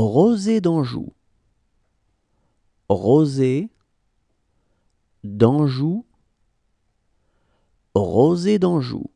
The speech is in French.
Rosée d'Anjou. Rosée d'Anjou. Rosée d'Anjou.